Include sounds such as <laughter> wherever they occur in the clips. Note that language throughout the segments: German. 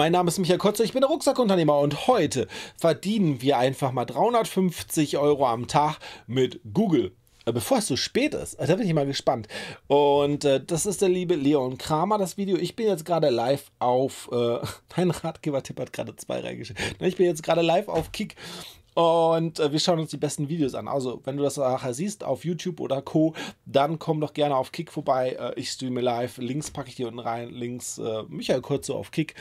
Mein Name ist Michael Kotzer, ich bin der Rucksackunternehmer und heute verdienen wir einfach mal 350 Euro am Tag mit Google. Äh, bevor es so spät ist, äh, da bin ich mal gespannt. Und äh, das ist der liebe Leon Kramer, das Video. Ich bin jetzt gerade live auf. Äh, <laughs> mein Ratgeber-Tipp hat gerade zwei reingeschickt. Ne, ich bin jetzt gerade live auf Kick. Und äh, wir schauen uns die besten Videos an. Also, wenn du das nachher siehst auf YouTube oder Co., dann komm doch gerne auf Kick vorbei. Äh, ich streame live. Links packe ich dir unten rein. Links äh, Michael Kurze auf Kick.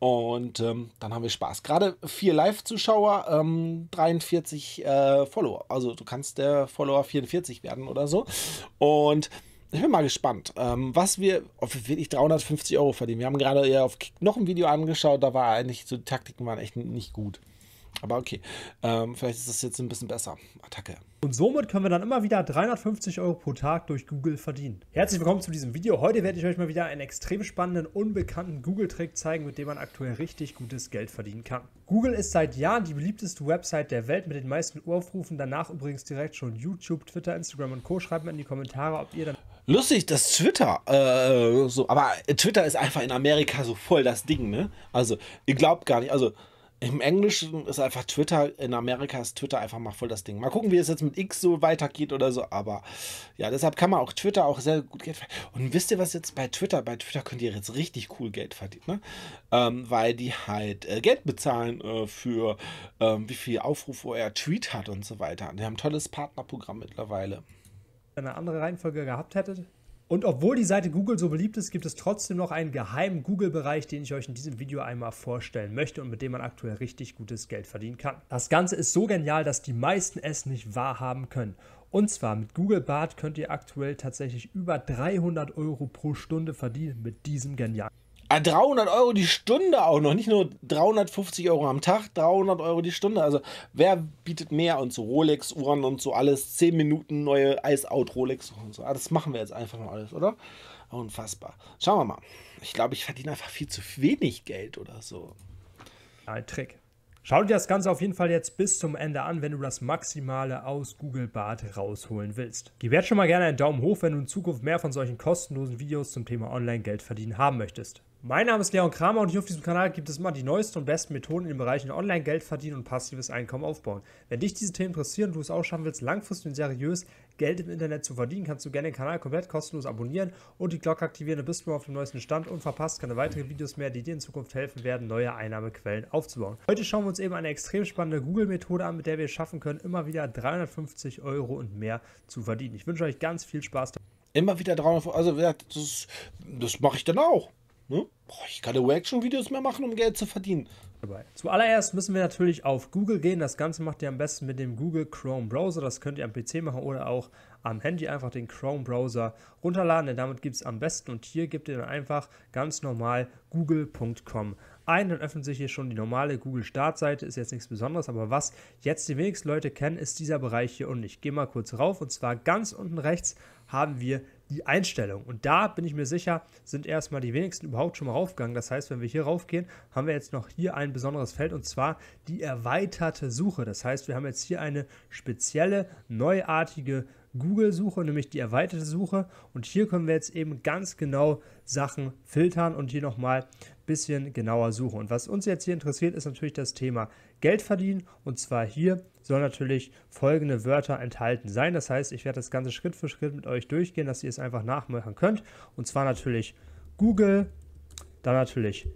Und ähm, dann haben wir Spaß. Gerade vier Live-Zuschauer, ähm, 43 äh, Follower. Also du kannst der Follower 44 werden oder so. Und ich bin mal gespannt, ähm, was wir, ob wir wirklich 350 Euro verdienen. Wir haben gerade ja auf Kick noch ein Video angeschaut, da war eigentlich, so die Taktiken waren echt nicht gut. Aber okay, ähm, vielleicht ist das jetzt ein bisschen besser. Attacke. Und somit können wir dann immer wieder 350 Euro pro Tag durch Google verdienen. Herzlich willkommen zu diesem Video. Heute werde ich euch mal wieder einen extrem spannenden, unbekannten Google-Trick zeigen, mit dem man aktuell richtig gutes Geld verdienen kann. Google ist seit Jahren die beliebteste Website der Welt mit den meisten Aufrufen. Danach übrigens direkt schon YouTube, Twitter, Instagram und Co. Schreibt mir in die Kommentare, ob ihr dann Lustig, dass Twitter, äh, so, aber Twitter ist einfach in Amerika so voll das Ding, ne? Also, ihr glaubt gar nicht, also im Englischen ist einfach Twitter, in Amerika ist Twitter einfach mal voll das Ding. Mal gucken, wie es jetzt mit X so weitergeht oder so, aber ja, deshalb kann man auch Twitter auch sehr gut Geld verdienen. Und wisst ihr was jetzt bei Twitter? Bei Twitter könnt ihr jetzt richtig cool Geld verdienen, ne? Ähm, weil die halt äh, Geld bezahlen äh, für ähm, wie viel Aufrufe euer Tweet hat und so weiter. Und die haben ein tolles Partnerprogramm mittlerweile. Wenn ihr eine andere Reihenfolge gehabt hättet, und obwohl die Seite Google so beliebt ist, gibt es trotzdem noch einen geheimen Google-Bereich, den ich euch in diesem Video einmal vorstellen möchte und mit dem man aktuell richtig gutes Geld verdienen kann. Das Ganze ist so genial, dass die meisten es nicht wahrhaben können. Und zwar mit Google Bart könnt ihr aktuell tatsächlich über 300 Euro pro Stunde verdienen mit diesem genialen. 300 ah, Euro die Stunde auch noch, nicht nur 350 Euro am Tag, 300 Euro die Stunde. Also wer bietet mehr und so Rolex, Uhren und so alles, 10 Minuten neue Eis-Out Rolex und so. Ah, das machen wir jetzt einfach mal alles, oder? Unfassbar. Schauen wir mal. Ich glaube, ich verdiene einfach viel zu wenig Geld oder so. Ein Trick. Schau dir das Ganze auf jeden Fall jetzt bis zum Ende an, wenn du das Maximale aus Google Bart rausholen willst. Gib jetzt schon mal gerne einen Daumen hoch, wenn du in Zukunft mehr von solchen kostenlosen Videos zum Thema Online-Geld verdienen haben möchtest. Mein Name ist Leon Kramer und hier auf diesem Kanal gibt es immer die neuesten und besten Methoden in den Bereichen Online, Geld verdienen und passives Einkommen aufbauen. Wenn dich diese Themen interessieren und du es auch schaffen willst, langfristig und seriös Geld im Internet zu verdienen, kannst du gerne den Kanal komplett kostenlos abonnieren und die Glocke aktivieren, dann bist du auf dem neuesten Stand und verpasst keine weiteren Videos mehr, die dir in Zukunft helfen werden, neue Einnahmequellen aufzubauen. Heute schauen wir uns eben eine extrem spannende Google-Methode an, mit der wir es schaffen können, immer wieder 350 Euro und mehr zu verdienen. Ich wünsche euch ganz viel Spaß. Immer wieder 350 Euro, also das, das mache ich dann auch. Ne? Boah, ich kann keine Reaction-Videos mehr machen, um Geld zu verdienen. Dabei. Zuallererst müssen wir natürlich auf Google gehen. Das Ganze macht ihr am besten mit dem Google Chrome Browser. Das könnt ihr am PC machen oder auch am Handy einfach den Chrome Browser runterladen, denn damit gibt es am besten. Und hier gebt ihr dann einfach ganz normal google.com ein, dann öffnet sich hier schon die normale Google Startseite, ist jetzt nichts Besonderes, aber was jetzt die wenigsten Leute kennen, ist dieser Bereich hier unten. Ich gehe mal kurz rauf und zwar ganz unten rechts haben wir die Einstellung. Und da bin ich mir sicher, sind erstmal die wenigsten überhaupt schon mal raufgegangen. Das heißt, wenn wir hier raufgehen, haben wir jetzt noch hier ein besonderes Feld und zwar die erweiterte Suche. Das heißt, wir haben jetzt hier eine spezielle, neuartige Suche. Google-Suche, nämlich die erweiterte Suche. Und hier können wir jetzt eben ganz genau Sachen filtern und hier nochmal ein bisschen genauer suchen. Und was uns jetzt hier interessiert, ist natürlich das Thema Geld verdienen. Und zwar hier soll natürlich folgende Wörter enthalten sein. Das heißt, ich werde das Ganze Schritt für Schritt mit euch durchgehen, dass ihr es einfach nachmachen könnt. Und zwar natürlich Google, dann natürlich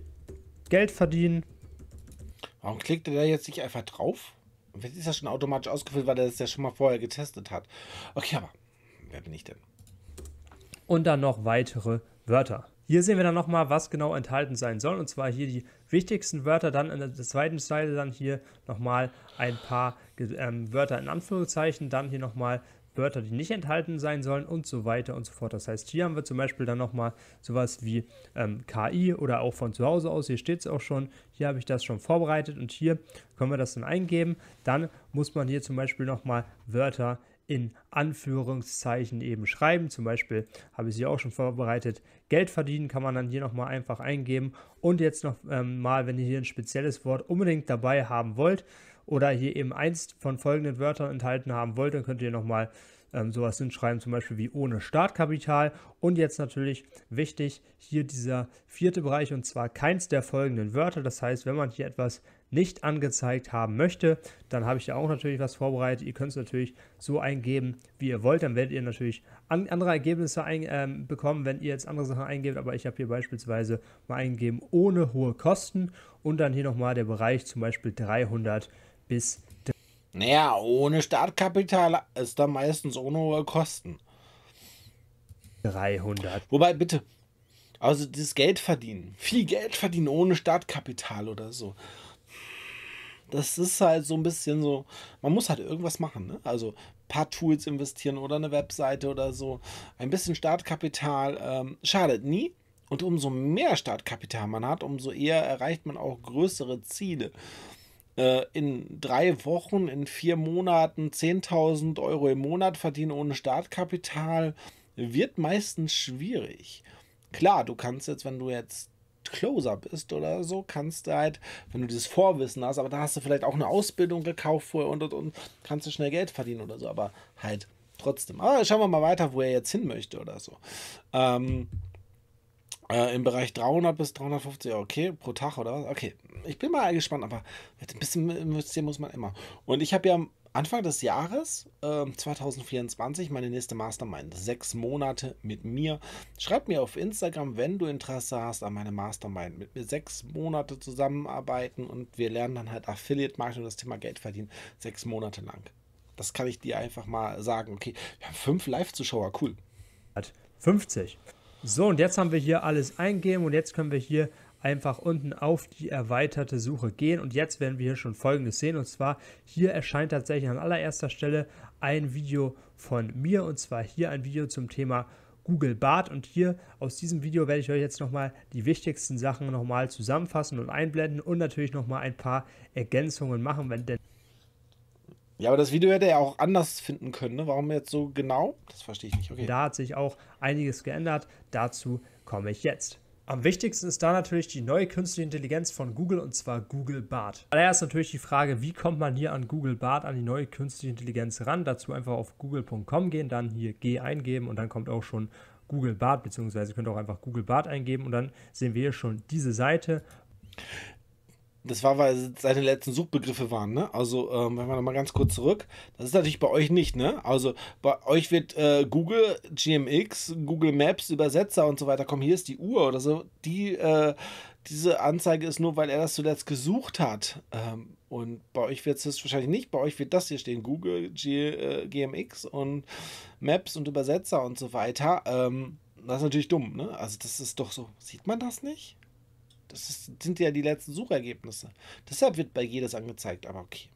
Geld verdienen. Warum klickt ihr da jetzt nicht einfach drauf? Vielleicht ist das schon automatisch ausgefüllt, weil er das ja schon mal vorher getestet hat. Okay, aber wer bin ich denn? Und dann noch weitere Wörter. Hier sehen wir dann nochmal, was genau enthalten sein soll. Und zwar hier die wichtigsten Wörter, dann in der zweiten Zeile dann hier nochmal ein paar ähm, Wörter in Anführungszeichen, dann hier nochmal Wörter, die nicht enthalten sein sollen und so weiter und so fort. Das heißt, hier haben wir zum Beispiel dann nochmal sowas wie ähm, KI oder auch von zu Hause aus, hier steht es auch schon, hier habe ich das schon vorbereitet und hier können wir das dann eingeben. Dann muss man hier zum Beispiel nochmal Wörter in Anführungszeichen eben schreiben. Zum Beispiel habe ich sie auch schon vorbereitet. Geld verdienen kann man dann hier nochmal einfach eingeben. Und jetzt nochmal, ähm, wenn ihr hier ein spezielles Wort unbedingt dabei haben wollt, oder hier eben eins von folgenden Wörtern enthalten haben wollt, dann könnt ihr nochmal ähm, sowas hinschreiben, zum Beispiel wie ohne Startkapital. Und jetzt natürlich wichtig, hier dieser vierte Bereich und zwar keins der folgenden Wörter. Das heißt, wenn man hier etwas nicht angezeigt haben möchte, dann habe ich ja auch natürlich was vorbereitet. Ihr könnt es natürlich so eingeben, wie ihr wollt. Dann werdet ihr natürlich andere Ergebnisse ein, ähm, bekommen, wenn ihr jetzt andere Sachen eingebt. Aber ich habe hier beispielsweise mal eingegeben, ohne hohe Kosten und dann hier nochmal der Bereich zum Beispiel 300 bis. Naja, ohne Startkapital ist da meistens ohne hohe Kosten. 300. Wobei, bitte, also das Geld verdienen, viel Geld verdienen ohne Startkapital oder so. Das ist halt so ein bisschen so, man muss halt irgendwas machen, ne? Also ein paar Tools investieren oder eine Webseite oder so. Ein bisschen Startkapital ähm, schadet nie. Und umso mehr Startkapital man hat, umso eher erreicht man auch größere Ziele äh, in drei Wochen, in vier Monaten 10.000 Euro im Monat verdienen ohne Startkapital, wird meistens schwierig. Klar, du kannst jetzt, wenn du jetzt Closer bist oder so, kannst du halt, wenn du dieses Vorwissen hast, aber da hast du vielleicht auch eine Ausbildung gekauft vorher und und und, kannst du schnell Geld verdienen oder so, aber halt trotzdem. Aber schauen wir mal weiter, wo er jetzt hin möchte oder so. Ähm, äh, Im Bereich 300 bis 350 Euro, okay, pro Tag oder was? Okay, ich bin mal gespannt, aber ein bisschen investieren muss man immer. Und ich habe ja Anfang des Jahres äh, 2024 meine nächste Mastermind. Sechs Monate mit mir. Schreib mir auf Instagram, wenn du Interesse hast an meine Mastermind. Mit mir sechs Monate zusammenarbeiten und wir lernen dann halt Affiliate Marketing und das Thema Geld verdienen. Sechs Monate lang. Das kann ich dir einfach mal sagen. Okay, wir haben fünf Live-Zuschauer. Cool. 50. So, und jetzt haben wir hier alles eingeben und jetzt können wir hier einfach unten auf die erweiterte Suche gehen. Und jetzt werden wir hier schon Folgendes sehen. Und zwar hier erscheint tatsächlich an allererster Stelle ein Video von mir. Und zwar hier ein Video zum Thema Google Bart. Und hier aus diesem Video werde ich euch jetzt nochmal die wichtigsten Sachen nochmal zusammenfassen und einblenden und natürlich nochmal ein paar Ergänzungen machen, wenn denn ja, aber das Video hätte er auch anders finden können. Ne? Warum jetzt so genau? Das verstehe ich nicht. Okay. Da hat sich auch einiges geändert. Dazu komme ich jetzt. Am wichtigsten ist da natürlich die neue künstliche Intelligenz von Google und zwar Google Bart. Allererst natürlich die Frage, wie kommt man hier an Google Bart, an die neue künstliche Intelligenz ran? Dazu einfach auf google.com gehen, dann hier G eingeben und dann kommt auch schon Google Bart, beziehungsweise könnt ihr auch einfach Google Bart eingeben und dann sehen wir hier schon diese Seite. Das war, weil seine letzten Suchbegriffe waren, ne? Also, ähm, wenn wir nochmal ganz kurz zurück. Das ist natürlich bei euch nicht, ne? Also, bei euch wird äh, Google, GMX, Google Maps, Übersetzer und so weiter, komm, hier ist die Uhr oder so. Die, äh, diese Anzeige ist nur, weil er das zuletzt gesucht hat. Ähm, und bei euch wird es wahrscheinlich nicht. Bei euch wird das hier stehen: Google, G, äh, GMX und Maps und Übersetzer und so weiter. Ähm, das ist natürlich dumm, ne? Also, das ist doch so. Sieht man das nicht? Das ist, sind ja die letzten Suchergebnisse. Deshalb wird bei jedes angezeigt, aber okay.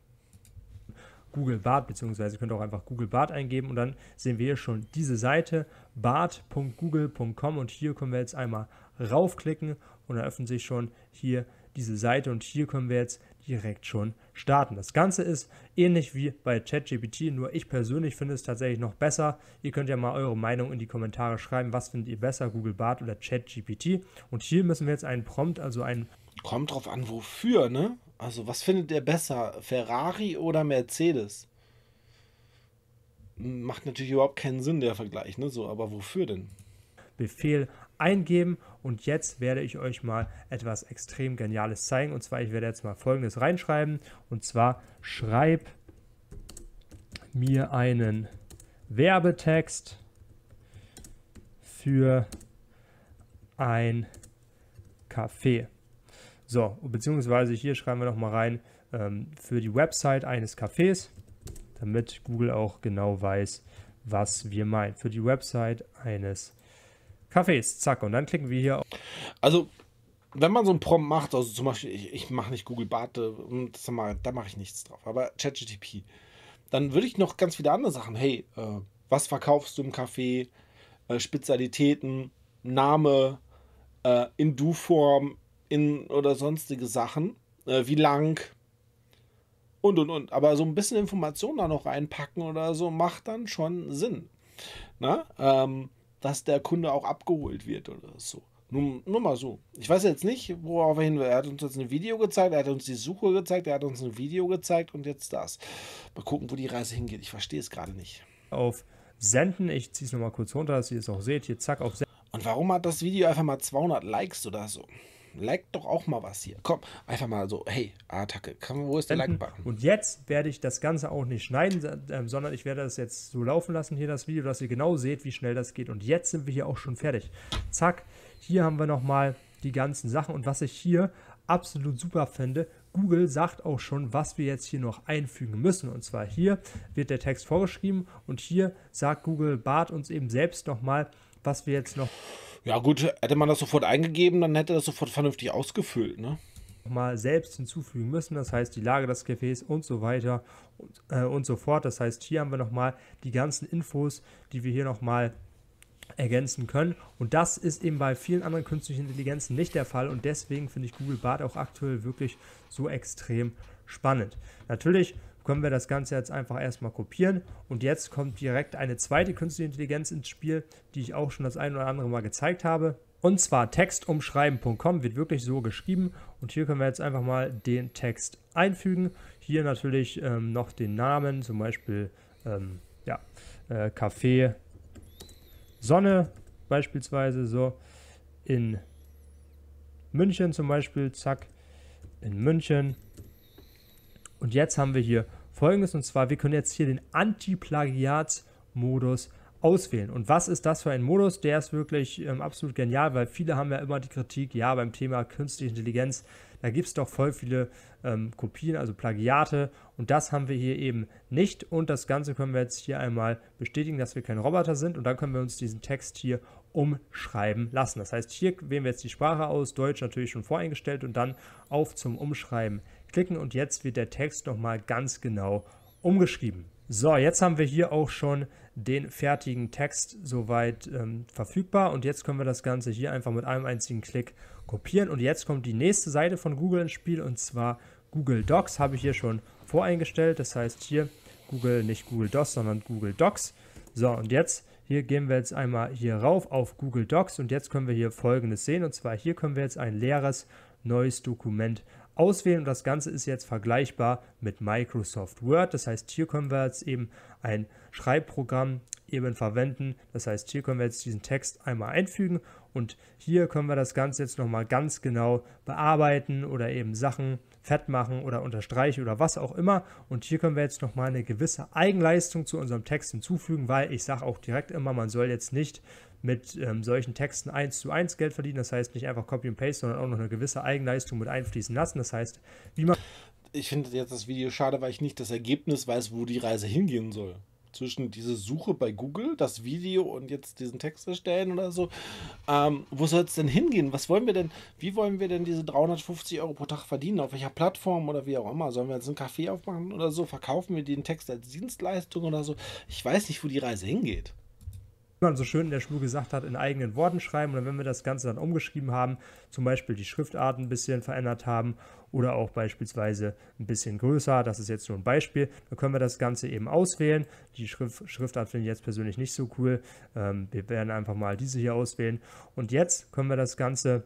Google Bart, beziehungsweise könnt ihr auch einfach Google Bart eingeben und dann sehen wir hier schon diese Seite bart.google.com und hier können wir jetzt einmal raufklicken und dann sich schon hier diese Seite und hier können wir jetzt direkt schon starten. Das Ganze ist ähnlich wie bei ChatGPT, nur ich persönlich finde es tatsächlich noch besser. Ihr könnt ja mal eure Meinung in die Kommentare schreiben, was findet ihr besser, Google Bart oder ChatGPT. Und hier müssen wir jetzt einen Prompt, also einen... Kommt drauf an, wofür, ne? Also was findet ihr besser, Ferrari oder Mercedes? Macht natürlich überhaupt keinen Sinn, der Vergleich, ne? So, aber wofür denn? Befehl eingeben und jetzt werde ich euch mal etwas extrem Geniales zeigen. Und zwar, ich werde jetzt mal folgendes reinschreiben. Und zwar, schreib mir einen Werbetext für ein Café. So, beziehungsweise hier schreiben wir nochmal rein ähm, für die Website eines Cafés, damit Google auch genau weiß, was wir meinen. Für die Website eines Cafés. Kaffees, zack. Und dann klicken wir hier auf. Also, wenn man so einen Prompt macht, also zum Beispiel, ich, ich mache nicht Google Barte, hm, da mache ich nichts drauf, aber ChatGTP, dann würde ich noch ganz viele andere Sachen, hey, äh, was verkaufst du im Café, äh, Spezialitäten, Name, äh, in Du-Form in, oder sonstige Sachen, äh, wie lang und und und. Aber so ein bisschen Informationen da noch reinpacken oder so macht dann schon Sinn. Na, ne? ähm, dass der Kunde auch abgeholt wird oder so. Nur, nur mal so. Ich weiß jetzt nicht, worauf er hin will. Er hat uns jetzt ein Video gezeigt, er hat uns die Suche gezeigt, er hat uns ein Video gezeigt und jetzt das. Mal gucken, wo die Reise hingeht. Ich verstehe es gerade nicht. Auf Senden, ich ziehe es nochmal kurz runter, dass ihr es auch seht. Hier zack auf Senden. Und warum hat das Video einfach mal 200 Likes oder so? Like doch auch mal was hier. Komm, einfach mal so, hey, Attacke, komm, wo ist der Like-Button? Und jetzt werde ich das Ganze auch nicht schneiden, ähm, sondern ich werde das jetzt so laufen lassen, hier das Video, dass ihr genau seht, wie schnell das geht. Und jetzt sind wir hier auch schon fertig. Zack, hier haben wir nochmal die ganzen Sachen. Und was ich hier absolut super finde, Google sagt auch schon, was wir jetzt hier noch einfügen müssen. Und zwar hier wird der Text vorgeschrieben und hier sagt Google bat uns eben selbst nochmal, was wir jetzt noch ja, gut, hätte man das sofort eingegeben, dann hätte das sofort vernünftig ausgefüllt, ne? Mal selbst hinzufügen müssen, das heißt die Lage des Gefäßes und so weiter und, äh, und so fort. Das heißt, hier haben wir nochmal die ganzen Infos, die wir hier nochmal ergänzen können. Und das ist eben bei vielen anderen künstlichen Intelligenzen nicht der Fall. Und deswegen finde ich Google Bart auch aktuell wirklich so extrem spannend. Natürlich können wir das Ganze jetzt einfach erstmal kopieren. Und jetzt kommt direkt eine zweite künstliche Intelligenz ins Spiel, die ich auch schon das ein oder andere Mal gezeigt habe. Und zwar textumschreiben.com wird wirklich so geschrieben. Und hier können wir jetzt einfach mal den Text einfügen. Hier natürlich ähm, noch den Namen, zum Beispiel ähm, ja, äh, Café Sonne beispielsweise so in München zum Beispiel, zack, in München. Und jetzt haben wir hier folgendes und zwar, wir können jetzt hier den Anti-Plagiats-Modus auswählen. Und was ist das für ein Modus? Der ist wirklich ähm, absolut genial, weil viele haben ja immer die Kritik, ja, beim Thema künstliche Intelligenz, da gibt es doch voll viele ähm, Kopien, also Plagiate. Und das haben wir hier eben nicht. Und das Ganze können wir jetzt hier einmal bestätigen, dass wir kein Roboter sind. Und dann können wir uns diesen Text hier umschreiben lassen. Das heißt, hier wählen wir jetzt die Sprache aus, Deutsch natürlich schon voreingestellt und dann auf zum Umschreiben klicken und jetzt wird der Text nochmal ganz genau umgeschrieben. So, jetzt haben wir hier auch schon den fertigen Text soweit ähm, verfügbar und jetzt können wir das Ganze hier einfach mit einem einzigen Klick kopieren und jetzt kommt die nächste Seite von Google ins Spiel und zwar Google Docs habe ich hier schon voreingestellt, das heißt hier Google, nicht Google Docs, sondern Google Docs. So, und jetzt hier gehen wir jetzt einmal hier rauf auf Google Docs und jetzt können wir hier folgendes sehen und zwar hier können wir jetzt ein leeres neues Dokument auswählen. Und das Ganze ist jetzt vergleichbar mit Microsoft Word. Das heißt, hier können wir jetzt eben ein Schreibprogramm eben verwenden. Das heißt, hier können wir jetzt diesen Text einmal einfügen und hier können wir das Ganze jetzt nochmal ganz genau bearbeiten oder eben Sachen fett machen oder unterstreichen oder was auch immer. Und hier können wir jetzt nochmal eine gewisse Eigenleistung zu unserem Text hinzufügen, weil ich sage auch direkt immer, man soll jetzt nicht mit ähm, solchen Texten eins zu eins Geld verdienen. Das heißt, nicht einfach Copy und Paste, sondern auch noch eine gewisse Eigenleistung mit einfließen lassen. Das heißt, wie man. Ich finde jetzt das Video schade, weil ich nicht das Ergebnis weiß, wo die Reise hingehen soll. Zwischen diese Suche bei Google, das Video und jetzt diesen Text erstellen oder so. Ähm, wo soll es denn hingehen? Was wollen wir denn? Wie wollen wir denn diese 350 Euro pro Tag verdienen? Auf welcher Plattform oder wie auch immer? Sollen wir jetzt einen Café aufmachen oder so? Verkaufen wir den Text als Dienstleistung oder so? Ich weiß nicht, wo die Reise hingeht wie man so schön in der Schule gesagt hat, in eigenen Worten schreiben. Und wenn wir das Ganze dann umgeschrieben haben, zum Beispiel die Schriftart ein bisschen verändert haben oder auch beispielsweise ein bisschen größer, das ist jetzt nur ein Beispiel, dann können wir das Ganze eben auswählen. Die Schrift, Schriftart finde ich jetzt persönlich nicht so cool. Ähm, wir werden einfach mal diese hier auswählen. Und jetzt können wir das Ganze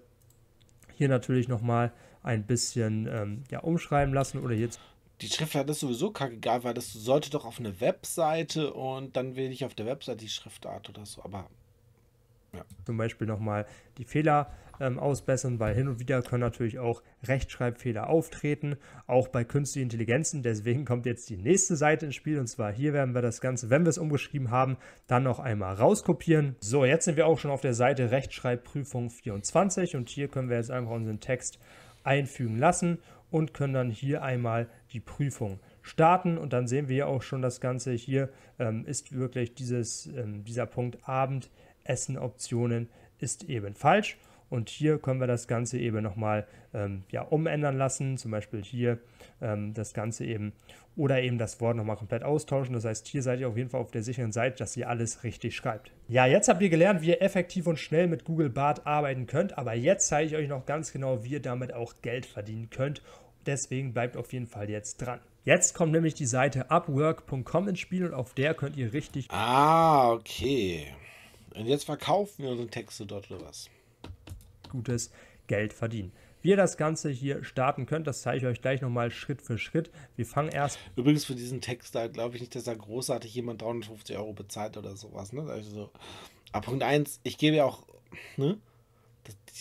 hier natürlich nochmal ein bisschen ähm, ja, umschreiben lassen oder jetzt die Schriftart ist sowieso kackegal, weil das sollte doch auf eine Webseite und dann wähle ich auf der Webseite die Schriftart oder so. Aber ja. zum Beispiel nochmal die Fehler ähm, ausbessern, weil hin und wieder können natürlich auch Rechtschreibfehler auftreten, auch bei künstlichen Intelligenzen. Deswegen kommt jetzt die nächste Seite ins Spiel und zwar hier werden wir das Ganze, wenn wir es umgeschrieben haben, dann noch einmal rauskopieren. So, jetzt sind wir auch schon auf der Seite Rechtschreibprüfung 24 und hier können wir jetzt einfach unseren Text einfügen lassen und können dann hier einmal die Prüfung starten und dann sehen wir ja auch schon das Ganze hier ähm, ist wirklich dieses, ähm, dieser Punkt Abendessen Optionen ist eben falsch und hier können wir das Ganze eben nochmal ähm, ja, umändern lassen, zum Beispiel hier ähm, das Ganze eben oder eben das Wort nochmal komplett austauschen. Das heißt, hier seid ihr auf jeden Fall auf der sicheren Seite, dass ihr alles richtig schreibt. Ja, jetzt habt ihr gelernt, wie ihr effektiv und schnell mit Google Bart arbeiten könnt, aber jetzt zeige ich euch noch ganz genau, wie ihr damit auch Geld verdienen könnt. Deswegen bleibt auf jeden Fall jetzt dran. Jetzt kommt nämlich die Seite upwork.com ins Spiel und auf der könnt ihr richtig. Ah, okay. Und jetzt verkaufen wir unsere Texte dort oder was? gutes Geld verdienen. Wie ihr das Ganze hier starten könnt, das zeige ich euch gleich nochmal Schritt für Schritt. Wir fangen erst. Übrigens für diesen Text, da glaube ich nicht, dass da großartig jemand 350 Euro bezahlt oder sowas. Ne? Also, ab Punkt 1, ich gebe ja auch. Ne?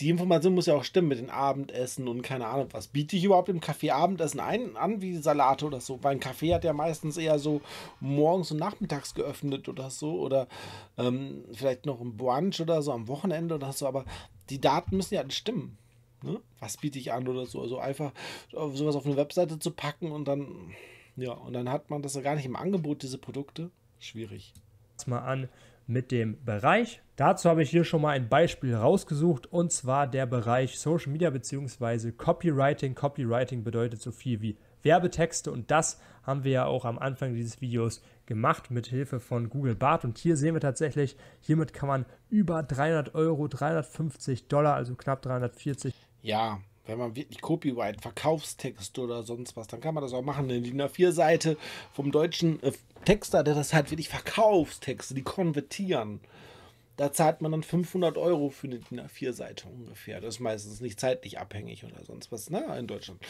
die Information muss ja auch stimmen mit den Abendessen und keine Ahnung was. Biete ich überhaupt im Kaffee Abendessen ein, an wie Salate oder so? Weil ein Kaffee hat ja meistens eher so morgens und nachmittags geöffnet oder so. Oder ähm, vielleicht noch ein Brunch oder so am Wochenende oder so. Aber die Daten müssen ja stimmen. Ne? Was biete ich an oder so. Also einfach sowas auf eine Webseite zu packen und dann, ja, und dann hat man das ja gar nicht im Angebot, diese Produkte. Schwierig. Jetzt Mal an mit dem Bereich. Dazu habe ich hier schon mal ein Beispiel rausgesucht und zwar der Bereich Social Media bzw. Copywriting. Copywriting bedeutet so viel wie Werbetexte und das haben wir ja auch am Anfang dieses Videos gemacht mit Hilfe von Google Bart und hier sehen wir tatsächlich, hiermit kann man über 300 Euro, 350 Dollar, also knapp 340. Ja, wenn man wirklich Copyright, Verkaufstext oder sonst was, dann kann man das auch machen. Eine DIN A4-Seite vom deutschen äh, Texter, der das halt wirklich Verkaufstexte, die konvertieren. Da zahlt man dann 500 Euro für eine DIN A4-Seite ungefähr. Das ist meistens nicht zeitlich abhängig oder sonst was, ne, in Deutschland.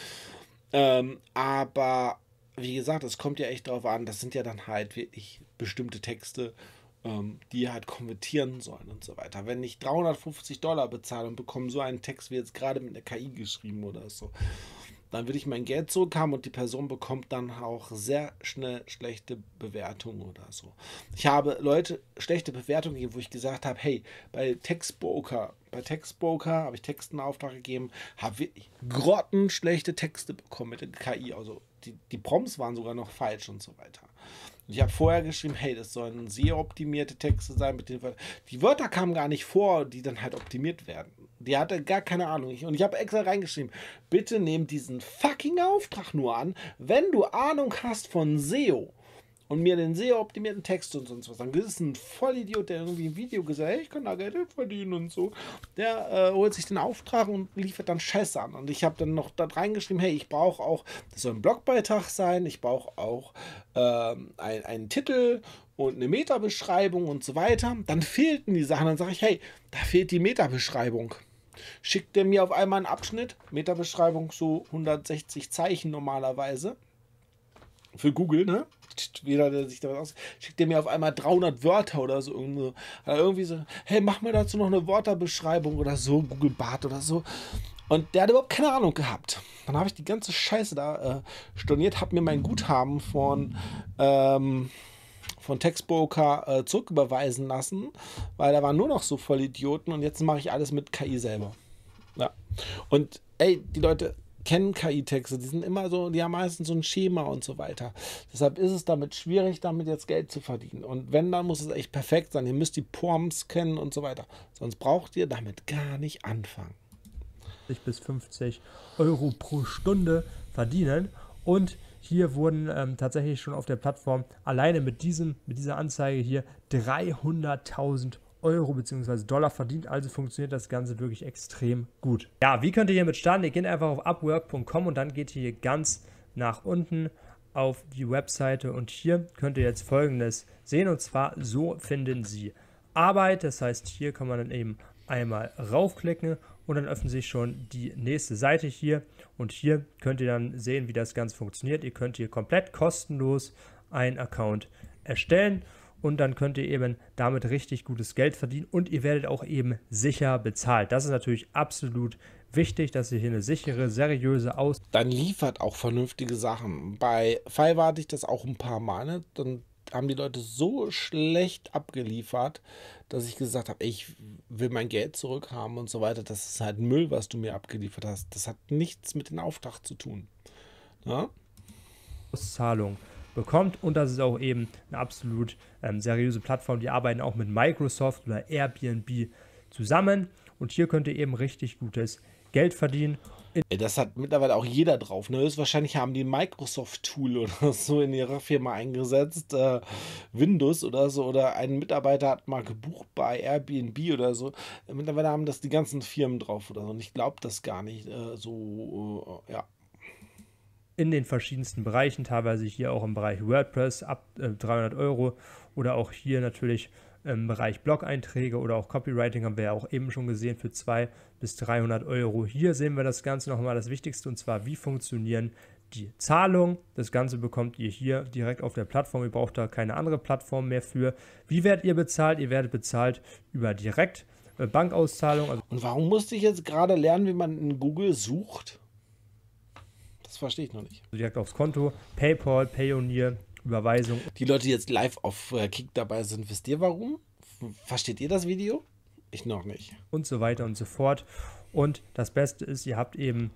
Ähm, aber wie gesagt, es kommt ja echt darauf an. Das sind ja dann halt wirklich bestimmte Texte, ähm, die halt konvertieren sollen und so weiter. Wenn ich 350 Dollar bezahle und bekomme so einen Text wie jetzt gerade mit einer KI geschrieben oder so, dann würde ich mein Geld zurückhaben und die Person bekommt dann auch sehr schnell schlechte Bewertungen oder so. Ich habe Leute schlechte Bewertungen gegeben, wo ich gesagt habe, hey, bei Textbroker, bei Textbroker habe ich Texten Auftrag gegeben, habe wirklich grottenschlechte Texte bekommen mit der KI, also die, die Prompts waren sogar noch falsch und so weiter. Und ich habe vorher geschrieben, hey, das sollen sehr optimierte Texte sein, mit den Wörtern. Die Wörter kamen gar nicht vor, die dann halt optimiert werden. Die hatte gar keine Ahnung. und ich habe extra reingeschrieben, bitte nehm diesen fucking Auftrag nur an, wenn du Ahnung hast von SEO und mir den SEO-optimierten Text und sonst was sagen. Das ist ein Vollidiot, der irgendwie ein Video gesagt hat, hey, ich kann da Geld verdienen und so. Der äh, holt sich den Auftrag und liefert dann Scheiß an. Und ich habe dann noch da reingeschrieben, hey, ich brauche auch, das soll ein Blogbeitrag sein, ich brauche auch ähm, ein, einen Titel und eine Metabeschreibung und so weiter. Dann fehlten die Sachen. Dann sage ich, hey, da fehlt die Metabeschreibung schickt er mir auf einmal einen Abschnitt, Metabeschreibung so 160 Zeichen normalerweise. Für Google, ne? Jeder, der sich da was aus, schickt er mir auf einmal 300 Wörter oder so. Irgendwie, irgendwie so, hey, mach mir dazu noch eine Wörterbeschreibung oder so, Google Bart oder so. Und der hat überhaupt keine Ahnung gehabt. Dann habe ich die ganze Scheiße da äh, storniert, habe mir mein Guthaben von, ähm, von Textbroker äh, zurücküberweisen lassen, weil da waren nur noch so Vollidioten und jetzt mache ich alles mit KI selber. Ja. Und ey, die Leute kennen KI-Texte, die sind immer so, die haben meistens so ein Schema und so weiter. Deshalb ist es damit schwierig, damit jetzt Geld zu verdienen. Und wenn, dann muss es echt perfekt sein. Ihr müsst die Prompts kennen und so weiter. Sonst braucht ihr damit gar nicht anfangen. bis 50 Euro pro Stunde verdienen und hier wurden ähm, tatsächlich schon auf der Plattform alleine mit, diesem, mit dieser Anzeige hier 300.000 Euro bzw. Dollar verdient. Also funktioniert das Ganze wirklich extrem gut. Ja, wie könnt ihr hiermit starten? Ihr geht einfach auf upwork.com und dann geht ihr hier ganz nach unten auf die Webseite und hier könnt ihr jetzt folgendes sehen und zwar so finden sie Arbeit. Das heißt, hier kann man dann eben einmal raufklicken und dann öffnet sich schon die nächste Seite hier und hier könnt ihr dann sehen, wie das Ganze funktioniert. Ihr könnt hier komplett kostenlos einen Account erstellen und dann könnt ihr eben damit richtig gutes Geld verdienen und ihr werdet auch eben sicher bezahlt. Das ist natürlich absolut wichtig, dass ihr hier eine sichere, seriöse Aus... Dann liefert auch vernünftige Sachen. Bei Fiverr hatte ich das auch ein paar Male, dann haben die Leute so schlecht abgeliefert, dass ich gesagt habe, ich will mein Geld zurückhaben und so weiter. Das ist halt Müll, was du mir abgeliefert hast. Das hat nichts mit dem Auftrag zu tun. Ja? Zahlung bekommt und das ist auch eben eine absolut ähm, seriöse Plattform. Die arbeiten auch mit Microsoft oder Airbnb zusammen und hier könnt ihr eben richtig gutes Geld verdienen das hat mittlerweile auch jeder drauf. Ne? Höchstwahrscheinlich haben die Microsoft-Tool <laughs> oder so in ihrer Firma eingesetzt, äh, Windows oder so, oder ein Mitarbeiter hat mal gebucht bei Airbnb oder so. Äh, mittlerweile haben das die ganzen Firmen drauf oder so. Und ich glaube das gar nicht äh, so, äh, ja. In den verschiedensten Bereichen, teilweise hier auch im Bereich WordPress ab 300 äh, Euro oder auch hier natürlich im Bereich Blog-Einträge oder auch Copywriting haben wir ja auch eben schon gesehen für 200 bis 300 Euro. Hier sehen wir das Ganze nochmal das Wichtigste und zwar, wie funktionieren die Zahlungen. Das Ganze bekommt ihr hier direkt auf der Plattform. Ihr braucht da keine andere Plattform mehr für. Wie werdet ihr bezahlt? Ihr werdet bezahlt über direkt äh, Bankauszahlung. Also und warum musste ich jetzt gerade lernen, wie man in Google sucht? Das verstehe ich noch nicht. Direkt aufs Konto, PayPal, Payoneer, Überweisung. Die Leute, die jetzt live auf äh, Kick dabei sind, wisst ihr warum? Versteht ihr das Video? Ich noch nicht. Und so weiter und so fort. Und das Beste ist, ihr habt eben,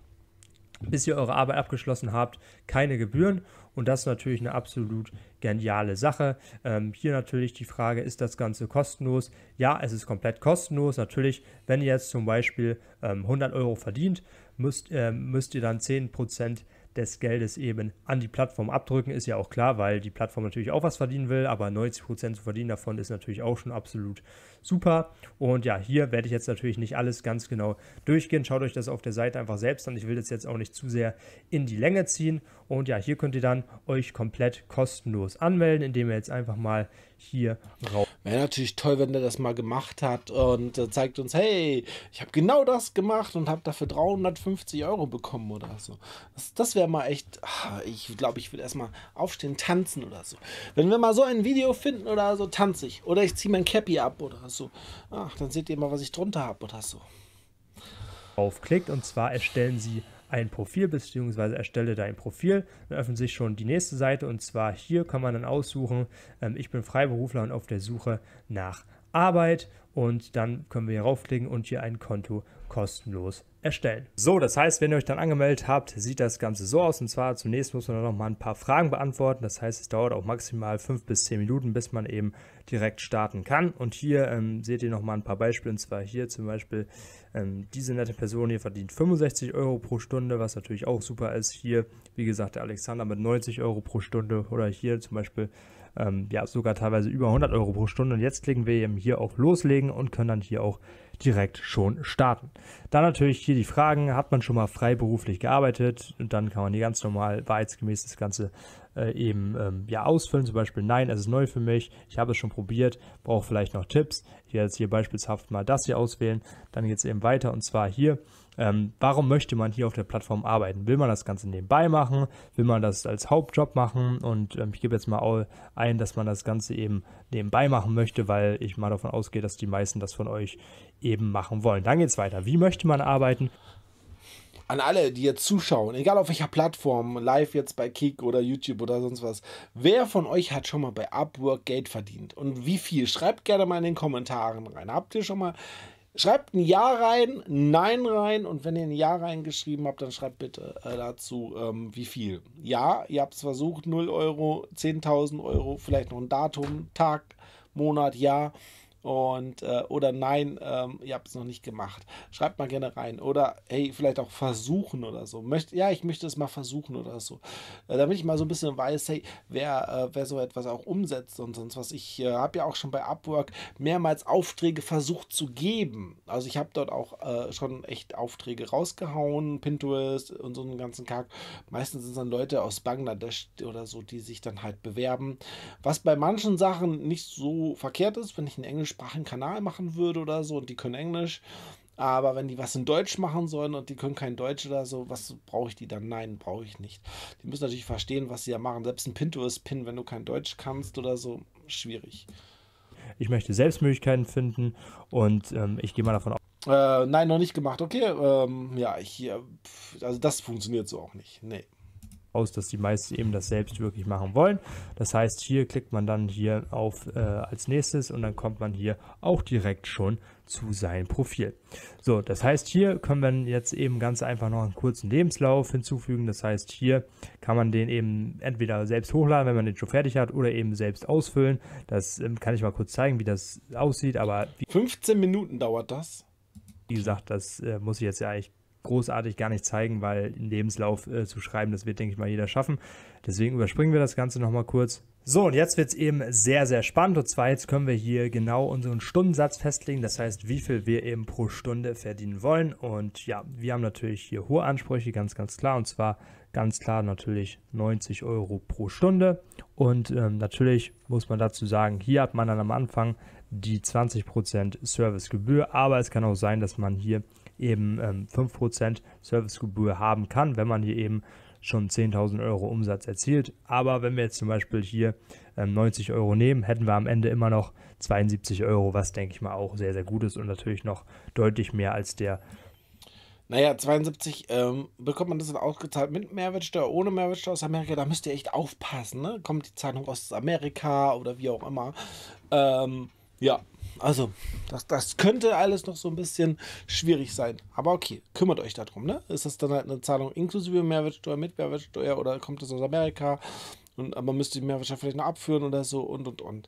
bis ihr eure Arbeit abgeschlossen habt, keine Gebühren. Und das ist natürlich eine absolut geniale Sache. Ähm, hier natürlich die Frage, ist das Ganze kostenlos? Ja, es ist komplett kostenlos. Natürlich, wenn ihr jetzt zum Beispiel ähm, 100 Euro verdient, müsst, äh, müsst ihr dann 10% des Geldes eben an die Plattform abdrücken, ist ja auch klar, weil die Plattform natürlich auch was verdienen will, aber 90% zu verdienen davon ist natürlich auch schon absolut super. Und ja, hier werde ich jetzt natürlich nicht alles ganz genau durchgehen. Schaut euch das auf der Seite einfach selbst an. Ich will das jetzt auch nicht zu sehr in die Länge ziehen. Und ja, hier könnt ihr dann euch komplett kostenlos anmelden, indem ihr jetzt einfach mal hier raus. Wäre natürlich toll, wenn der das mal gemacht hat und äh, zeigt uns, hey, ich habe genau das gemacht und habe dafür 350 Euro bekommen oder so. Das, das wäre mal echt, ah, ich glaube, ich würde erstmal aufstehen, tanzen oder so. Wenn wir mal so ein Video finden oder so, tanze ich. Oder ich ziehe mein Cappy ab oder so. Ach, dann seht ihr mal, was ich drunter habe oder so. Aufklickt und zwar erstellen Sie ein Profil bzw. erstelle dein Profil. Dann öffnet sich schon die nächste Seite und zwar hier kann man dann aussuchen, ähm, ich bin Freiberufler und auf der Suche nach Arbeit und dann können wir hier raufklicken und hier ein Konto kostenlos erstellen. So, das heißt, wenn ihr euch dann angemeldet habt, sieht das Ganze so aus. Und zwar zunächst muss man noch mal ein paar Fragen beantworten. Das heißt, es dauert auch maximal fünf bis zehn Minuten, bis man eben direkt starten kann. Und hier ähm, seht ihr noch mal ein paar Beispiele. Und zwar hier zum Beispiel ähm, diese nette Person hier verdient 65 Euro pro Stunde, was natürlich auch super ist. Hier, wie gesagt, der Alexander mit 90 Euro pro Stunde oder hier zum Beispiel ähm, ja sogar teilweise über 100 Euro pro Stunde. Und jetzt klicken wir eben hier auf Loslegen und können dann hier auch direkt schon starten. Dann natürlich hier die Fragen, hat man schon mal freiberuflich gearbeitet? Und dann kann man hier ganz normal wahrheitsgemäß das Ganze äh, eben ähm, ja ausfüllen, zum Beispiel nein, es ist neu für mich, ich habe es schon probiert, brauche vielleicht noch Tipps. Ich werde jetzt hier beispielshaft mal das hier auswählen, dann geht es eben weiter und zwar hier. Ähm, warum möchte man hier auf der Plattform arbeiten? Will man das Ganze nebenbei machen? Will man das als Hauptjob machen? Und ähm, ich gebe jetzt mal ein, dass man das Ganze eben nebenbei machen möchte, weil ich mal davon ausgehe, dass die meisten das von euch eben machen wollen. Dann geht es weiter. Wie möchte man arbeiten? an alle, die jetzt zuschauen, egal auf welcher Plattform, live jetzt bei Kick oder YouTube oder sonst was, wer von euch hat schon mal bei Upwork Geld verdient und wie viel? Schreibt gerne mal in den Kommentaren rein. Habt ihr schon mal Schreibt ein Ja rein, ein Nein rein und wenn ihr ein Ja reingeschrieben habt, dann schreibt bitte äh, dazu, ähm, wie viel. Ja, ihr habt es versucht, 0 Euro, 10.000 Euro, vielleicht noch ein Datum, Tag, Monat, Jahr und äh, oder nein, ähm, ihr habt es noch nicht gemacht. Schreibt mal gerne rein oder hey, vielleicht auch versuchen oder so. Möcht, ja, ich möchte es mal versuchen oder so, äh, damit ich mal so ein bisschen weiß, hey, wer, äh, wer so etwas auch umsetzt und sonst was. Ich äh, habe ja auch schon bei Upwork mehrmals Aufträge versucht zu geben. Also ich habe dort auch äh, schon echt Aufträge rausgehauen, Pinterest und so einen ganzen Kack. Meistens sind es dann Leute aus Bangladesch oder so, die sich dann halt bewerben. Was bei manchen Sachen nicht so verkehrt ist, wenn ich einen Englisch englischsprachigen Kanal machen würde oder so und die können Englisch. Aber wenn die was in Deutsch machen sollen und die können kein Deutsch oder so, was brauche ich die dann? Nein, brauche ich nicht. Die müssen natürlich verstehen, was sie da machen. Selbst ein Pinto ist Pin, wenn du kein Deutsch kannst oder so, schwierig. Ich möchte Selbstmöglichkeiten finden und ähm, ich gehe mal davon aus. Äh, nein, noch nicht gemacht. Okay, ähm, ja, ich, also das funktioniert so auch nicht. Nee aus, dass die meisten eben das selbst wirklich machen wollen. Das heißt, hier klickt man dann hier auf äh, als nächstes und dann kommt man hier auch direkt schon zu seinem Profil. So, das heißt, hier können wir jetzt eben ganz einfach noch einen kurzen Lebenslauf hinzufügen. Das heißt, hier kann man den eben entweder selbst hochladen, wenn man den schon fertig hat, oder eben selbst ausfüllen. Das ähm, kann ich mal kurz zeigen, wie das aussieht, aber... 15 Minuten dauert das. Wie gesagt, das äh, muss ich jetzt ja eigentlich großartig gar nicht zeigen, weil einen Lebenslauf äh, zu schreiben, das wird, denke ich mal, jeder schaffen. Deswegen überspringen wir das Ganze nochmal kurz. So, und jetzt wird es eben sehr, sehr spannend. Und zwar jetzt können wir hier genau unseren Stundensatz festlegen. Das heißt, wie viel wir eben pro Stunde verdienen wollen. Und ja, wir haben natürlich hier hohe Ansprüche, ganz, ganz klar. Und zwar ganz klar natürlich 90 Euro pro Stunde. Und ähm, natürlich muss man dazu sagen, hier hat man dann am Anfang die 20% Servicegebühr. Aber es kann auch sein, dass man hier eben ähm, 5% Servicegebühr haben kann, wenn man hier eben schon 10.000 Euro Umsatz erzielt. Aber wenn wir jetzt zum Beispiel hier ähm, 90 Euro nehmen, hätten wir am Ende immer noch 72 Euro, was denke ich mal auch sehr, sehr gut ist und natürlich noch deutlich mehr als der. Naja, 72 ähm, bekommt man das dann ausgezahlt mit Mehrwertsteuer, ohne Mehrwertsteuer aus Amerika. Da müsst ihr echt aufpassen. Ne? Kommt die Zahlung aus Amerika oder wie auch immer. Ähm, ja, also, das, das könnte alles noch so ein bisschen schwierig sein. Aber okay, kümmert euch darum, ne? Ist das dann halt eine Zahlung inklusive Mehrwertsteuer, mit Mehrwertsteuer oder kommt das aus Amerika? Und man müsste die Mehrwertsteuer vielleicht noch abführen oder so und und und.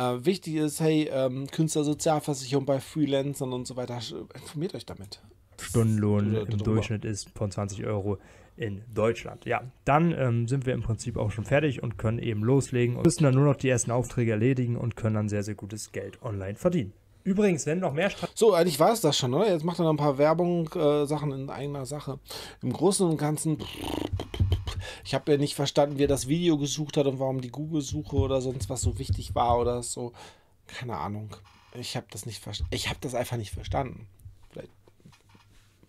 Äh, wichtig ist, hey, ähm, Künstlersozialversicherung bei Freelancern und so weiter, informiert euch damit. Stundenlohn im Durchschnitt ist von 20 Euro in Deutschland. Ja, dann ähm, sind wir im Prinzip auch schon fertig und können eben loslegen und müssen dann nur noch die ersten Aufträge erledigen und können dann sehr, sehr gutes Geld online verdienen. Übrigens, wenn noch mehr Strat So, eigentlich war es das schon, oder? Jetzt macht er noch ein paar Werbung, äh, in eigener Sache. Im Großen und Ganzen. Ich habe ja nicht verstanden, wie er das Video gesucht hat und warum die Google-Suche oder sonst was so wichtig war oder so. Keine Ahnung. Ich habe das nicht verstanden. Ich habe das einfach nicht verstanden. Vielleicht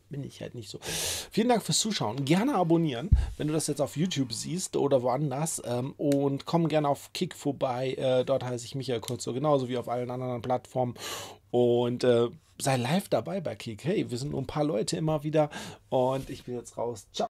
bin ich halt nicht so. Vielen Dank fürs Zuschauen. Gerne abonnieren, wenn du das jetzt auf YouTube siehst oder woanders. Ähm, und komm gerne auf Kick vorbei. Äh, dort heiße ich Michael so genauso wie auf allen anderen Plattformen. Und äh, sei live dabei bei Kick. Hey, wir sind nur ein paar Leute immer wieder. Und ich bin jetzt raus. Ciao.